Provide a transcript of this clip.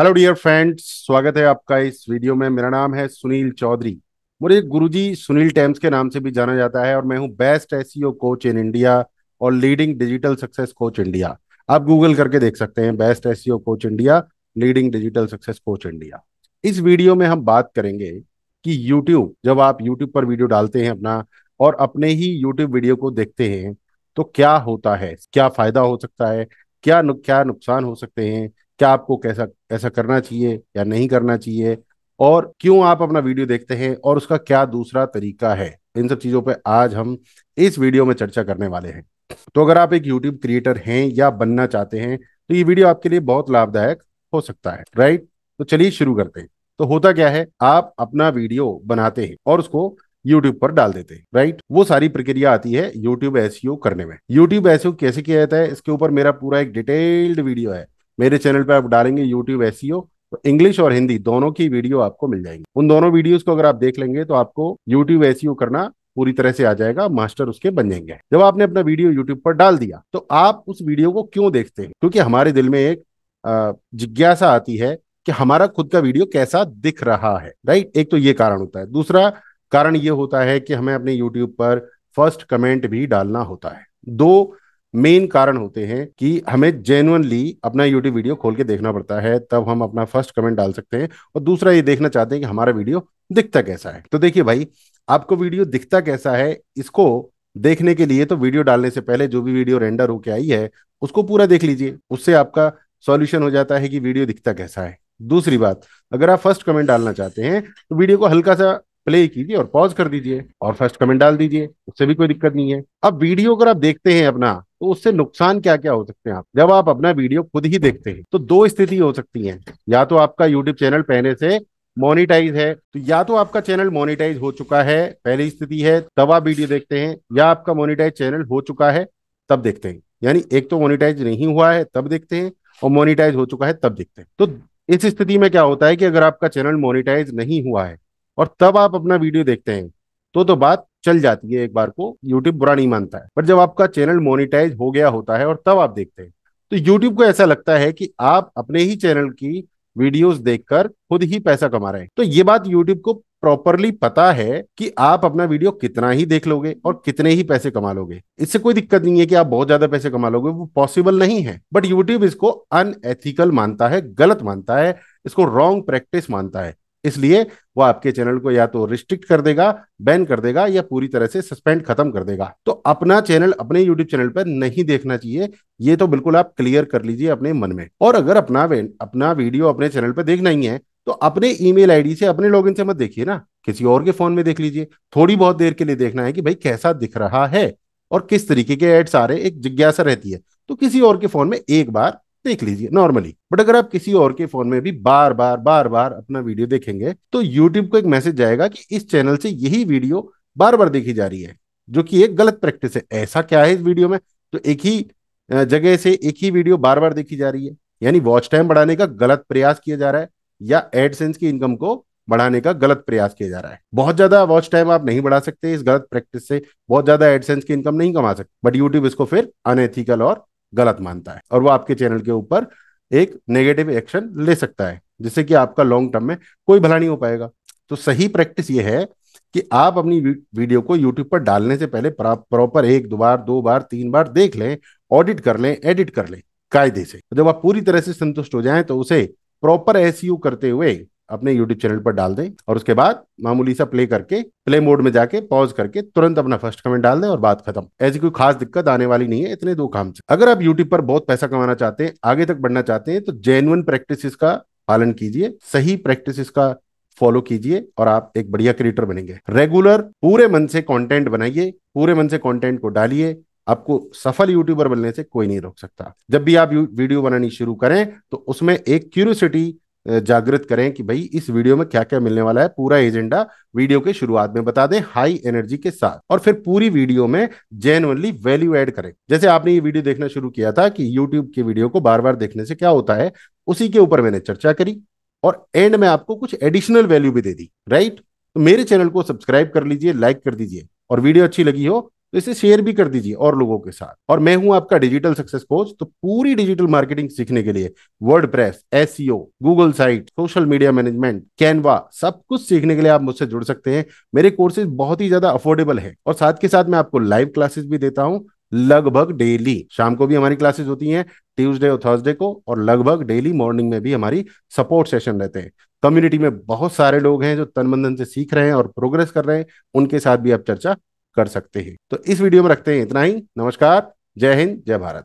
hello dear friends स्वागत है आपका इस वीडियो में मेरा नाम है सुनील चौधरी मुझे गुरुजी सुनील टेम्स के नाम से भी जाना जाता है और मैं हूं best S coach in India और leading digital success coach India आप गूगल करके देख सकते हैं best S coach India leading digital success coach India इस वीडियो में हम बात करेंगे कि यूट्यूब जब आप यूट्यूब पर वीडियो डालते हैं अपना और अपने ही यूट्यूब वीडियो को देखते हैं तो क्या होता है क्या फायदा हो सकता है क्या क्या नुकसान हो सकते हैं क्या आपको कैसा ऐसा करना चाहिए या नहीं करना चाहिए और क्यों आप अपना वीडियो देखते हैं और उसका क्या दूसरा तरीका है इन सब चीज़ों पर आज हम इस वीडियो में चर्चा करने वाले हैं तो अगर आप एक YouTube क्रिएटर हैं या बनना चाहते हैं तो ये वीडियो आपके लिए बहुत लाभदायक हो सकता है राइट तो चलिए शुरू करते हैं तो होता क्या है आप अपना वीडियो बनाते हैं और उसको YouTube पर डाल देते हैं राइट वो सारी प्रक्रिया आती है YouTube एस e करने में YouTube एस e कैसे किया जाता है इसके ऊपर मेरा पूरा एक डिटेल्ड वीडियो है मेरे चैनल पर आप डालेंगे यूट्यूब एस तो इंग्लिश और हिंदी दोनों की वीडियो आपको मिल जाएंगी उन दोनों वीडियोस को अगर आप देख लेंगे तो आपको यूट्यूब एस e करना पूरी तरह से आ जाएगा मास्टर उसके बन जाएंगे जब आपने अपना वीडियो यूट्यूब पर डाल दिया तो आप उस वीडियो को क्यों देखते हैं क्योंकि हमारे दिल में एक जिज्ञासा आती है कि हमारा खुद का वीडियो कैसा दिख रहा है राइट एक तो ये कारण होता है दूसरा कारण ये होता है कि हमें अपने यूट्यूब पर फर्स्ट कमेंट भी डालना होता है दो मेन कारण होते हैं कि हमें जेनुअनली अपना यूट्यूब वीडियो खोल के देखना पड़ता है तब हम अपना फर्स्ट कमेंट डाल सकते हैं और दूसरा ये देखना चाहते हैं कि हमारा वीडियो दिखता कैसा है तो देखिए भाई आपको वीडियो दिखता कैसा है इसको देखने के लिए तो वीडियो डालने से पहले जो भी वीडियो रेंडर होके आई है उसको पूरा देख लीजिए उससे आपका सॉल्यूशन हो जाता है कि वीडियो दिखता कैसा है दूसरी बात अगर आप फर्स्ट कमेंट डालना चाहते हैं तो वीडियो को हल्का सा प्ले कीजिए और पॉज कर दीजिए और फर्स्ट कमेंट डाल दीजिए उससे भी कोई दिक्कत नहीं है अब वीडियो अगर आप देखते हैं अपना तो उससे नुकसान क्या क्या हो सकते हैं आप जब आप अपना वीडियो खुद ही देखते हैं तो दो स्थिति हो सकती है या तो आपका यूट्यूब चैनल पहले से मोनिटाइज है तो या तो आपका चैनल मोनिटाइज हो चुका है पहली स्थिति है तब आप वीडियो देखते हैं या आपका मोनिटाइज चैनल हो चुका है तब देखते हैं यानी एक तो मोनिटाइज नहीं हुआ है तब देखते हैं और मोनिटाइज हो चुका है तब देखते हैं तो इस स्थिति में क्या होता है कि अगर आपका चैनल मोनिटाइज नहीं हुआ है और तब आप अपना वीडियो देखते हैं तो तो बात चल जाती है एक बार को यूट्यूब बुरा नहीं मानता है पर जब आपका चैनल मोनिटाइज हो गया होता है और तब आप देखते हैं तो यूट्यूब को ऐसा लगता है कि आप अपने ही चैनल की वीडियोस देखकर खुद ही पैसा कमा रहे हैं तो ये बात यूट्यूब को प्रॉपरली पता है कि आप अपना वीडियो कितना ही देख लोगे और कितने ही पैसे कमा लोगे इससे कोई दिक्कत नहीं है कि आप बहुत ज्यादा पैसे कमा लोगे वो पॉसिबल नहीं है बट यूट्यूब इसको अनएथिकल मानता है गलत मानता है इसको रॉन्ग प्रैक्टिस मानता है इसलिए वो आपके चैनल को या तो रिस्ट्रिक्ट कर देगा बैन कर देगा या पूरी तरह से सस्पेंड खत्म कर देगा तो अपना चैनल अपने यूट्यूब चैनल पर नहीं देखना चाहिए ये तो बिल्कुल आप क्लियर कर लीजिए अपने मन में और अगर अपना अपना वीडियो अपने चैनल पर देखना ही है तो अपने ईमेल आईडी से अपने लॉगिन से मत देखिए ना किसी और के फोन में देख लीजिए थोड़ी बहुत देर के लिए देखना है कि भाई कैसा दिख रहा है और किस तरीके के एड्स आ रहे एक जिज्ञासा रहती है तो किसी और के फोन में एक बार देख लीजिए नॉर्मली बट अगर आप किसी और के फोन में भी बार बार बार बार अपना वीडियो देखेंगे तो यूट्यूब को एक मैसेज जाएगा कि इस चैनल से यही वीडियो बार बार देखी जा रही है जो कि एक गलत प्रैक्टिस है ऐसा क्या है इस वीडियो में तो एक ही जगह से एक ही वीडियो बार बार देखी जा रही है यानी वॉच टाइम बढ़ाने का गलत प्रयास किया जा रहा है या एडसेंस की इनकम को बढ़ाने का गलत प्रयास किया जा रहा है बहुत ज्यादा वॉच टाइम आप नहीं बढ़ा सकते इस गलत प्रैक्टिस से बहुत ज्यादा एडसेंस की इनकम नहीं कमा सकते बट यूट्यूब इसको फिर अनएथिकल और गलत मानता है और वो आपके चैनल के ऊपर एक नेगेटिव एक्शन ले सकता है जिससे कि आपका लॉन्ग टर्म में कोई भला नहीं हो पाएगा तो सही प्रैक्टिस ये है कि आप अपनी वीडियो को यूट्यूब पर डालने से पहले प्रॉपर एक दो बार दो बार तीन बार देख लें ऑडिट कर लें एडिट कर लें कायदे से जब आप पूरी तरह से संतुष्ट हो जाए तो उसे प्रॉपर एस e करते हुए अपने YouTube चैनल पर डाल दें और उसके बाद मामूली सा प्ले करके प्ले मोड में जाके पॉज करके तुरंत अपना फर्स्ट कमेंट डाल दें और बात खत्म ऐसी कोई खास दिक्कत आने वाली नहीं है इतने दो काम से अगर आप YouTube पर बहुत पैसा कमाना चाहते हैं आगे तक बढ़ना चाहते हैं तो जेनुअन प्रैक्टिस का पालन कीजिए सही प्रैक्टिस का फॉलो कीजिए और आप एक बढ़िया क्रिएटर बनेंगे रेगुलर पूरे मन से कंटेंट बनाइए पूरे मन से कंटेंट को डालिए आपको सफल यूट्यूबर बनने से कोई नहीं रोक सकता जब भी आप वीडियो बनानी शुरू करें तो उसमें एक क्यूरियोसिटी जागृत करें कि भाई इस वीडियो में क्या क्या मिलने वाला है पूरा एजेंडा वीडियो के शुरुआत में बता दें हाई एनर्जी के साथ और फिर पूरी वीडियो में जेनुअनली वैल्यू एड करें जैसे आपने ये वीडियो देखना शुरू किया था कि यूट्यूब की वीडियो को बार बार देखने से क्या होता है उसी के ऊपर मैंने चर्चा करी और एंड में आपको कुछ एडिशनल वैल्यू भी दे दी राइट तो मेरे चैनल को सब्सक्राइब कर लीजिए लाइक कर दीजिए और वीडियो अच्छी लगी हो तो इसे शेयर भी कर दीजिए और लोगों के साथ और मैं हूं आपका डिजिटल सक्सेस कोच तो पूरी डिजिटल मार्केटिंग सीखने के लिए वर्ड प्रेस एस Google site social media management Canva सब कुछ सीखने के लिए आप मुझसे जुड़ सकते हैं मेरे कोर्सेज बहुत ही ज्यादा अफोर्डेबल है और साथ के साथ मैं आपको लाइव क्लासेस भी देता हूँ लगभग डेली शाम को भी हमारी क्लासेस होती हैं ट्यूसडे और थर्सडे को और लगभग डेली मॉर्निंग में भी हमारी सपोर्ट सेशन रहते हैं कम्युनिटी में बहुत सारे लोग हैं जो तनबंधन से सीख रहे हैं और प्रोग्रेस कर रहे हैं उनके साथ भी आप चर्चा कर सकते हैं तो इस वीडियो में रखते हैं इतना ही नमस्कार जय हिंद जय भारत